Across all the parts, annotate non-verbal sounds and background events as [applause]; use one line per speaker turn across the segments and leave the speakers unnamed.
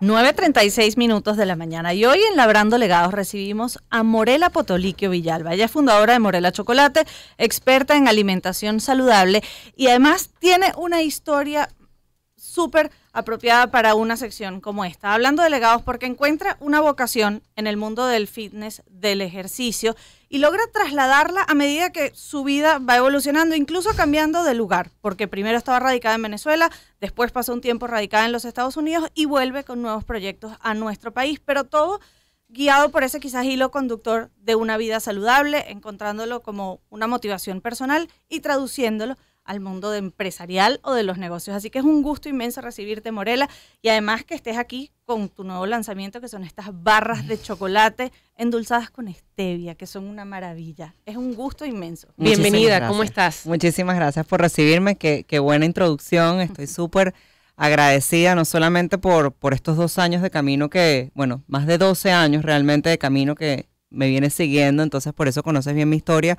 9.36 minutos de la mañana y hoy en Labrando Legados recibimos a Morela Potoliquio Villalba. Ella es fundadora de Morela Chocolate, experta en alimentación saludable y además tiene una historia súper apropiada para una sección como esta. Hablando de legados, porque encuentra una vocación en el mundo del fitness, del ejercicio, y logra trasladarla a medida que su vida va evolucionando, incluso cambiando de lugar, porque primero estaba radicada en Venezuela, después pasó un tiempo radicada en los Estados Unidos y vuelve con nuevos proyectos a nuestro país, pero todo guiado por ese quizás hilo conductor de una vida saludable, encontrándolo como una motivación personal y traduciéndolo al mundo de empresarial o de los negocios. Así que es un gusto inmenso recibirte, Morela, y además que estés aquí con tu nuevo lanzamiento, que son estas barras de chocolate endulzadas con stevia, que son una maravilla. Es un gusto inmenso. Bienvenida, ¿cómo
estás? Muchísimas gracias por recibirme, qué, buena introducción, estoy súper agradecida no solamente por, por estos dos años de camino que, bueno, más de 12 años realmente de camino que me viene siguiendo, entonces por eso conoces bien mi historia,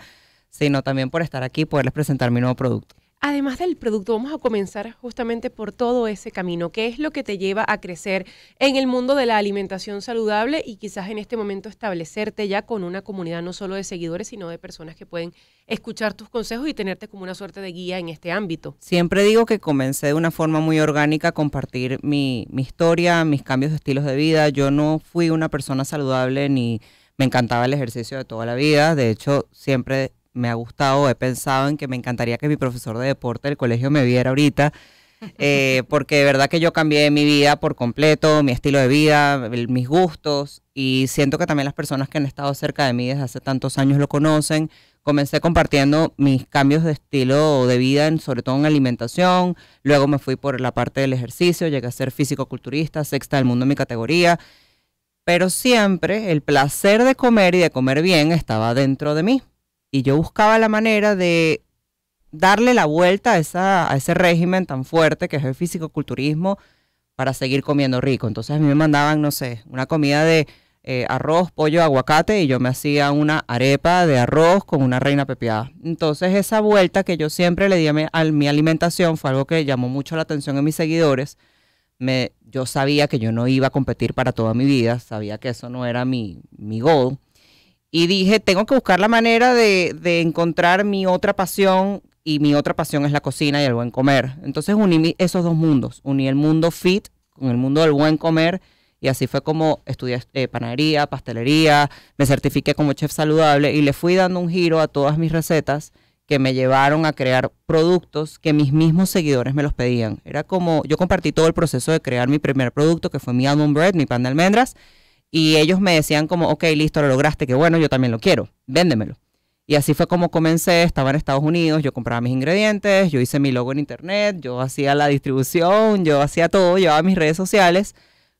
sino también por estar aquí y poderles presentar mi nuevo producto.
Además del producto, vamos a comenzar justamente por todo ese camino. ¿Qué es lo que te lleva a crecer en el mundo de la alimentación saludable y quizás en este momento establecerte ya con una comunidad no solo de seguidores, sino de personas que pueden escuchar tus consejos y tenerte como una suerte de guía en este ámbito?
Siempre digo que comencé de una forma muy orgánica a compartir mi, mi historia, mis cambios de estilos de vida. Yo no fui una persona saludable ni me encantaba el ejercicio de toda la vida. De hecho, siempre me ha gustado, he pensado en que me encantaría que mi profesor de deporte del colegio me viera ahorita, eh, [laughs] porque de verdad que yo cambié mi vida por completo, mi estilo de vida, mis gustos, y siento que también las personas que han estado cerca de mí desde hace tantos años lo conocen. Comencé compartiendo mis cambios de estilo de vida, sobre todo en alimentación, luego me fui por la parte del ejercicio, llegué a ser físico-culturista, sexta del mundo en mi categoría, pero siempre el placer de comer y de comer bien estaba dentro de mí y yo buscaba la manera de darle la vuelta a, esa, a ese régimen tan fuerte que es el físico-culturismo para seguir comiendo rico. Entonces a mí me mandaban, no sé, una comida de eh, arroz, pollo, aguacate y yo me hacía una arepa de arroz con una reina pepiada. Entonces esa vuelta que yo siempre le di a mi, alimentación fue algo que llamó mucho la atención de mis seguidores. Me, yo sabía que yo no iba a competir para toda mi vida, sabía que eso no era mi, mi y dije, tengo que buscar la manera de, de, encontrar mi otra pasión y mi otra pasión es la cocina y el buen comer. Entonces uní esos dos mundos, uní el mundo fit con el mundo del buen comer y así fue como estudié eh, panadería, pastelería, me certifiqué como chef saludable y le fui dando un giro a todas mis recetas que me llevaron a crear productos que mis mismos seguidores me los pedían. Era como, yo compartí todo el proceso de crear mi primer producto, que fue mi almond bread, mi pan de almendras, y ellos me decían como, ok, listo, lo lograste, que bueno, yo también lo quiero, véndemelo. Y así fue como comencé, estaba en Estados Unidos, yo compraba mis ingredientes, yo hice mi logo en internet, yo hacía la distribución, yo hacía todo, llevaba mis redes sociales.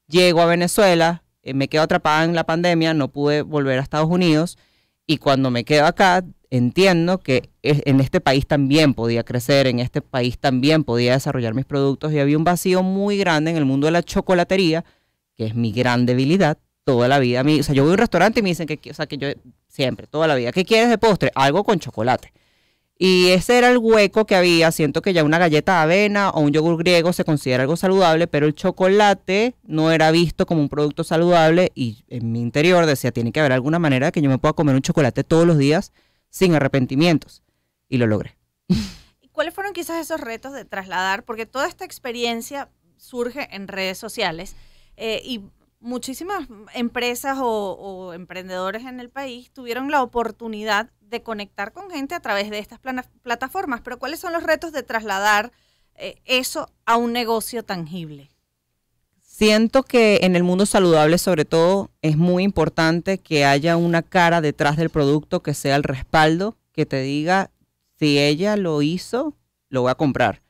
Llego a Venezuela, eh, me quedo atrapada en la pandemia, no pude volver a Estados Unidos. Y cuando me quedo acá, entiendo que en este país también podía crecer, en este país también podía desarrollar mis productos. Y había un vacío muy grande en el mundo de la chocolatería, que es mi gran debilidad toda la vida. A mí, o sea, yo voy a un restaurante y me dicen que, o sea, que yo siempre, toda la vida, ¿qué quieres de postre? Algo con chocolate. Y ese era el hueco que había. Siento que ya una galleta de avena o un yogur griego se considera algo saludable, pero el chocolate no era visto como un producto saludable y en mi interior decía, tiene que haber alguna manera que yo me pueda comer un chocolate todos los días sin arrepentimientos. Y lo logré.
[laughs] y ¿Cuáles fueron quizás esos retos de trasladar? Porque toda esta experiencia surge en redes sociales eh, y muchísimas empresas o, emprendedores en el país tuvieron la oportunidad de conectar con gente a través de estas plataformas, pero ¿cuáles son los retos de trasladar eh, eso a un negocio tangible?
Siento que en el mundo saludable sobre todo es muy importante que haya una cara detrás del producto que sea el respaldo, que te diga, si ella lo hizo, lo voy a comprar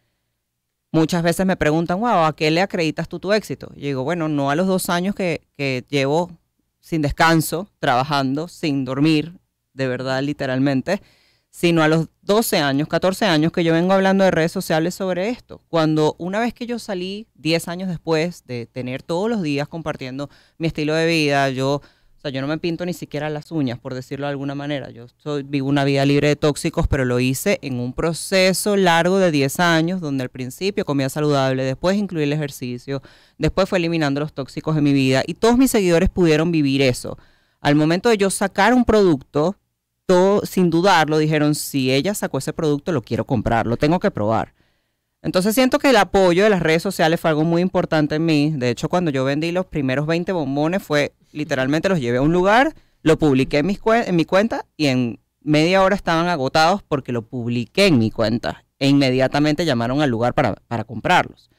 Muchas veces me preguntan, wow, ¿a qué le acreditas tú tu éxito? Y digo, bueno, no a los dos años que, llevo sin descanso, trabajando, sin dormir, de verdad, literalmente, sino a los 12 años, 14 años que yo vengo hablando de redes sociales sobre esto. Cuando una vez que yo salí, 10 años después de tener todos los días compartiendo mi estilo de vida, yo yo no me pinto ni siquiera las uñas, por decirlo de alguna manera. Yo soy, vivo una vida libre de tóxicos, pero lo hice en un proceso largo de 10 años, donde al principio comía saludable, después incluí el ejercicio, después fue eliminando los tóxicos en mi vida y todos mis seguidores pudieron vivir eso. Al momento de yo sacar un producto, todo, sin dudarlo, dijeron, si ella sacó ese producto, lo quiero comprar, lo tengo que probar. Entonces siento que el apoyo de las redes sociales fue algo muy importante en mí. De hecho, cuando yo vendí los primeros 20 bombones fue literalmente los llevé a un lugar, lo publiqué en, mi cuenta y en media hora estaban agotados porque lo publiqué en mi cuenta e inmediatamente llamaron al lugar para, para comprarlos.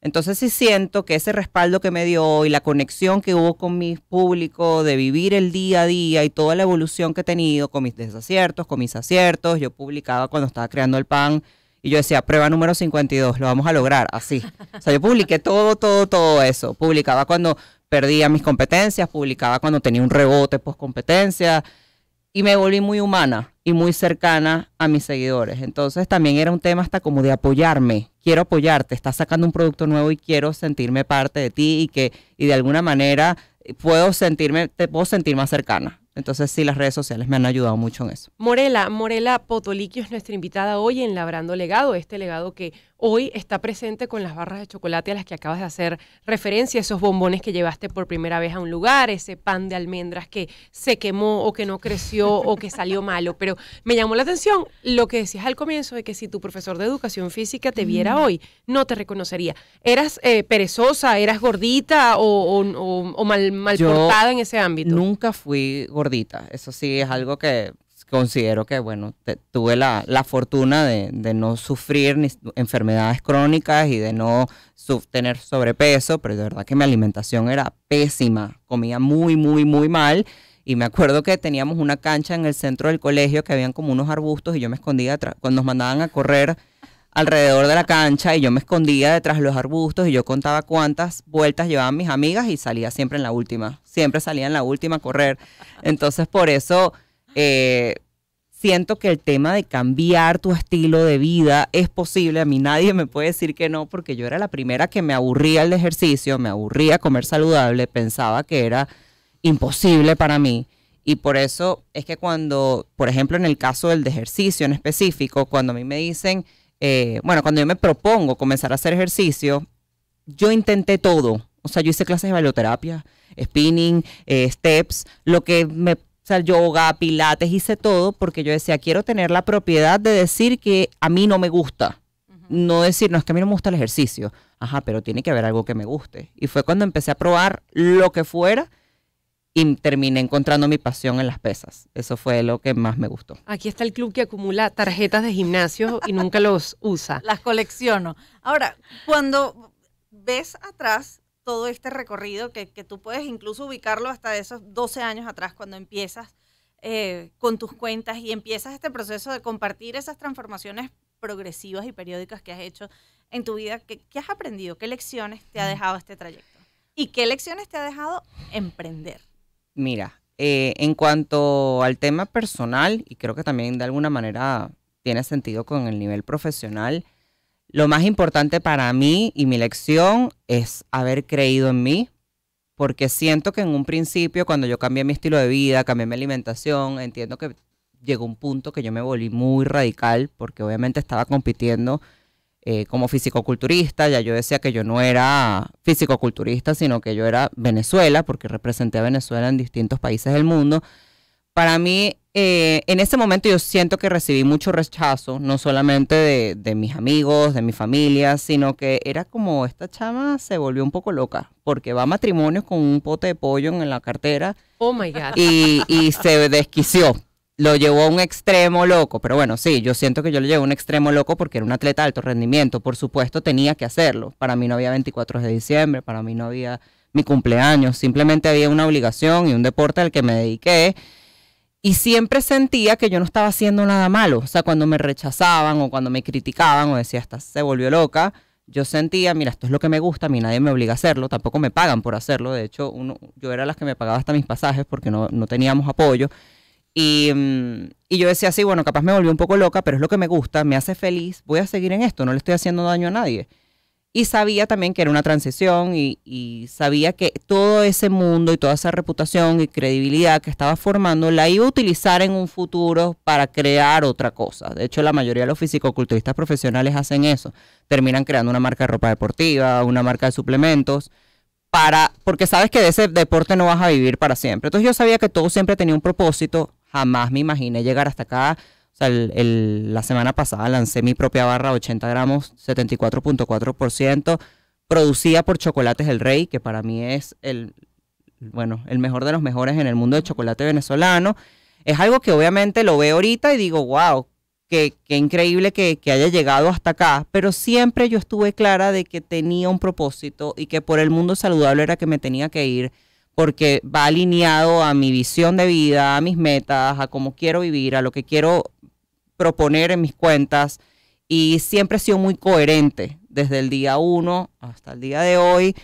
Entonces sí siento que ese respaldo que me dio y la conexión que hubo con mi público de vivir el día a día y toda la evolución que he tenido con mis desaciertos, con mis aciertos, yo publicaba cuando estaba creando el pan y yo decía, prueba número 52, lo vamos a lograr, así. O sea, yo publiqué todo, todo, todo eso. Publicaba cuando perdía mis competencias, publicaba cuando tenía un rebote post competencia. Y me volví muy humana y muy cercana a mis seguidores. Entonces también era un tema hasta como de apoyarme. Quiero apoyarte, estás sacando un producto nuevo y quiero sentirme parte de ti y que y de alguna manera eh, puedo sentirme, te puedo sentir más cercana. Entonces sí, las redes sociales me han ayudado mucho en eso.
Morela, Morela Potoliquio es nuestra invitada hoy en Labrando Legado, este legado que hoy está presente con las barras de chocolate a las que acabas de hacer referencia, esos bombones que llevaste por primera vez a un lugar, ese pan de almendras que se quemó o que no creció o que salió malo. Pero me llamó la atención lo que decías al comienzo de que si tu profesor de educación física te viera mm. hoy, no te reconocería. ¿Eras eh, perezosa, eras gordita o, mal, mal portada en
ese ámbito? Nunca fui gordita, eso sí es algo que considero que, bueno, tuve la, la fortuna de, de, no sufrir ni enfermedades crónicas y de no tener sobrepeso, pero de verdad que mi alimentación era pésima, comía muy, muy, muy mal. Y me acuerdo que teníamos una cancha en el centro del colegio que habían como unos arbustos y yo me escondía atrás, cuando nos mandaban a correr alrededor de la cancha y yo me escondía detrás de los arbustos y yo contaba cuántas vueltas llevaban mis amigas y salía siempre en la última, siempre salía en la última a correr. Entonces por eso eh, siento que el tema de cambiar tu estilo de vida es posible. A mí nadie me puede decir que no, porque yo era la primera que me aburría el ejercicio, me aburría comer saludable, pensaba que era imposible para mí. Y por eso es que cuando, por ejemplo, en el caso del ejercicio en específico, cuando a mí me dicen, eh, bueno, cuando yo me propongo comenzar a hacer ejercicio, yo intenté todo. O sea, yo hice clases de bioterapia, spinning, eh, steps, lo que me o sea, yoga, pilates, hice todo porque yo decía, quiero tener la propiedad de decir que a mí no me gusta. No decir, no, es que a mí no me gusta el ejercicio. Ajá, pero tiene que haber algo que me guste. Y fue cuando empecé a probar lo que fuera y terminé encontrando mi pasión en las pesas. Eso fue lo que más me gustó.
Aquí está el club que acumula tarjetas de gimnasio y nunca los usa. Las colecciono.
Ahora, cuando ves atrás, todo este recorrido que, tú puedes incluso ubicarlo hasta esos 12 años atrás cuando empiezas eh, con tus cuentas y empiezas este proceso de compartir esas transformaciones progresivas y periódicas que has hecho en tu vida. ¿Qué, has aprendido? ¿Qué lecciones te ha dejado este trayecto? ¿Y qué lecciones te ha dejado emprender?
Mira, eh, en cuanto al tema personal, y creo que también de alguna manera tiene sentido con el nivel profesional, lo más importante para mí y mi lección es haber creído en mí, porque siento que en un principio, cuando yo cambié mi estilo de vida, cambié mi alimentación, entiendo que llegó un punto que yo me volví muy radical, porque obviamente estaba compitiendo eh, como fisicoculturista, ya yo decía que yo no era fisicoculturista, sino que yo era Venezuela, porque representé a Venezuela en distintos países del mundo para mí, eh, en ese momento yo siento que recibí mucho rechazo, no solamente de, mis amigos, de mi familia, sino que era como esta chama se volvió un poco loca, porque va a matrimonio con un pote de pollo en la cartera. Oh my God. Y, se desquició. Lo llevó a un extremo loco, pero bueno, sí, yo siento que yo lo llevé a un extremo loco porque era un atleta de alto rendimiento, por supuesto tenía que hacerlo. Para mí no había 24 de diciembre, para mí no había mi cumpleaños, simplemente había una obligación y un deporte al que me dediqué y siempre sentía que yo no estaba haciendo nada malo. O sea, cuando me rechazaban o cuando me criticaban o decía, hasta se volvió loca, yo sentía, mira, esto es lo que me gusta, a mí nadie me obliga a hacerlo, tampoco me pagan por hacerlo. De hecho, uno, yo era la que me pagaba hasta mis pasajes porque no, teníamos apoyo. Mm, y, yo decía, sí, bueno, capaz me volvió un poco loca, pero es lo que me gusta, me hace feliz, voy a seguir en esto, no le estoy haciendo daño a nadie y sabía también que era una transición y, sabía que todo ese mundo y toda esa reputación y credibilidad que estaba formando la iba a utilizar en un futuro para crear otra cosa. De hecho, la mayoría de los fisicoculturistas profesionales hacen eso. Terminan creando una marca de ropa deportiva, una marca de suplementos, para, porque sabes que de ese deporte no vas a vivir para siempre. Entonces yo sabía que todo siempre tenía un propósito. Jamás me imaginé llegar hasta acá la semana pasada lancé mi propia barra 80 gramos, 74.4%, producida por Chocolates del Rey, que para mí es el, bueno, el mejor de los mejores en el mundo del chocolate venezolano. Es algo que obviamente lo veo ahorita y digo, wow, qué, qué increíble que, que haya llegado hasta acá, pero siempre yo estuve clara de que tenía un propósito y que por el mundo saludable era que me tenía que ir porque va alineado a mi visión de vida, a mis metas, a cómo quiero vivir, a lo que quiero proponer en mis cuentas y siempre he sido muy coherente desde el día uno hasta el día de hoy.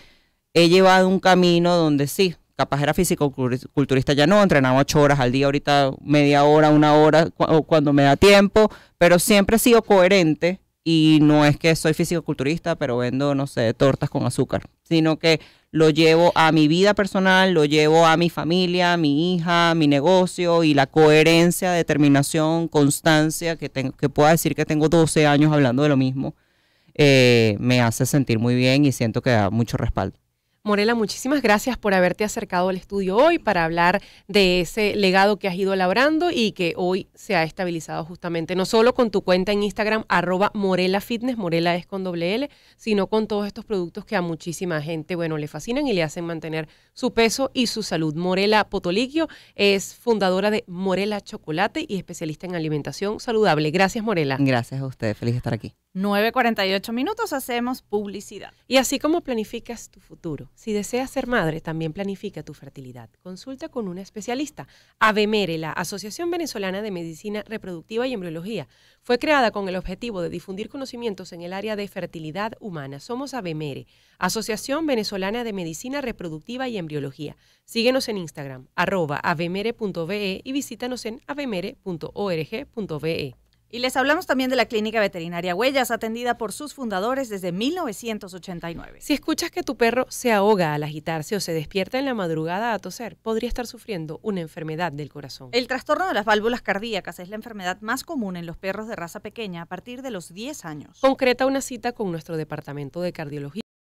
He llevado un camino donde sí, capaz era físico culturista ya no, entrenaba ocho horas al día, ahorita media hora, una hora, cuando me da tiempo, pero siempre he sido coherente y no es que soy físico culturista, pero vendo, no sé, tortas con azúcar, sino que lo llevo a mi vida personal, lo llevo a mi familia, a mi hija, mi negocio y la coherencia, determinación, constancia que, tengo, que pueda decir que tengo 12 años hablando de lo mismo, eh, me hace sentir muy bien y siento que da mucho respaldo.
Morela, muchísimas gracias por haberte acercado al estudio hoy para hablar de ese legado que has ido labrando y que hoy se ha estabilizado justamente, no solo con tu cuenta en Instagram, arroba Morela Fitness, Morela es con doble L, sino con todos estos productos que a muchísima gente, bueno, le fascinan y le hacen mantener su peso y su salud. Morela Potoliquio es fundadora de Morela Chocolate y especialista en alimentación saludable.
Gracias, Morela. Gracias a usted, feliz de estar aquí.
9.48 minutos hacemos publicidad. Y así como planificas tu futuro, si deseas ser madre, también planifica tu fertilidad. Consulta con una especialista. AVEMERE, la Asociación Venezolana de Medicina Reproductiva y Embriología, fue creada con el objetivo de difundir conocimientos en el área de fertilidad humana. Somos AVEMERE, Asociación Venezolana de Medicina Reproductiva y Embriología. Síguenos en Instagram,
arroba avemere.be y visítanos en avemere.org.be. Y les hablamos también de la Clínica Veterinaria Huellas, atendida por sus fundadores desde 1989.
Si escuchas que tu perro se ahoga al agitarse o se despierta en la madrugada a toser, podría estar sufriendo una enfermedad del corazón. El
trastorno de las válvulas cardíacas es la enfermedad más común en los perros de raza pequeña a partir de los 10 años.
Concreta una cita con nuestro departamento de cardiología.